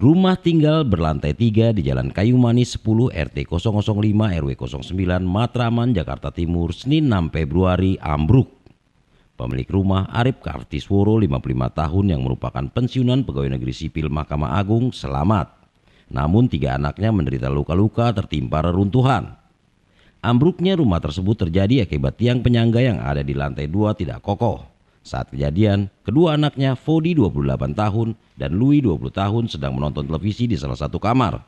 Rumah tinggal berlantai 3 di Jalan Kayu Manis 10 RT 005 RW 09 Matraman, Jakarta Timur, Senin 6 Februari, ambruk. Pemilik rumah Arif Kartisworo 55 tahun yang merupakan pensiunan pegawai negeri sipil Mahkamah Agung selamat. Namun tiga anaknya menderita luka-luka tertimpa reruntuhan. Ambruknya rumah tersebut terjadi akibat tiang penyangga yang ada di lantai dua tidak kokoh. Saat kejadian, kedua anaknya Fodi 28 tahun dan Louis 20 tahun sedang menonton televisi di salah satu kamar.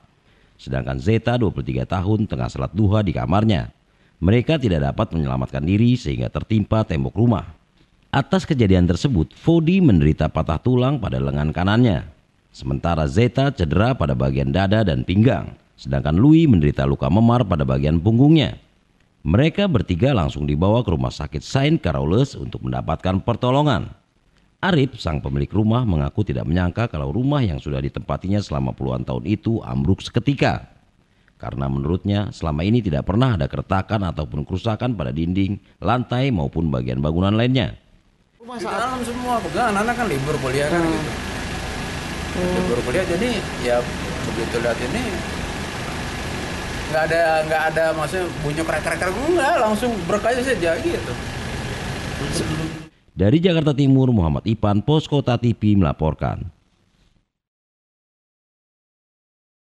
Sedangkan Zeta 23 tahun tengah salat duha di kamarnya. Mereka tidak dapat menyelamatkan diri sehingga tertimpa tembok rumah. Atas kejadian tersebut, Fodi menderita patah tulang pada lengan kanannya. Sementara Zeta cedera pada bagian dada dan pinggang. Sedangkan Louis menderita luka memar pada bagian punggungnya. Mereka bertiga langsung dibawa ke rumah sakit Saint Carolus untuk mendapatkan pertolongan. Arif, sang pemilik rumah, mengaku tidak menyangka kalau rumah yang sudah ditempatinya selama puluhan tahun itu ambruk seketika. Karena menurutnya selama ini tidak pernah ada keretakan ataupun kerusakan pada dinding, lantai maupun bagian bangunan lainnya. Rumah saat... semua, pegang anak-anak kan libur kuliah kan hmm. gitu. Hmm. Libur kuliah jadi ya begitu lihat ini nggak ada nggak ada maksudnya bunyi krek-krek nggak langsung berkaca saja gitu dari Jakarta Timur Muhammad Ipan Kota TV melaporkan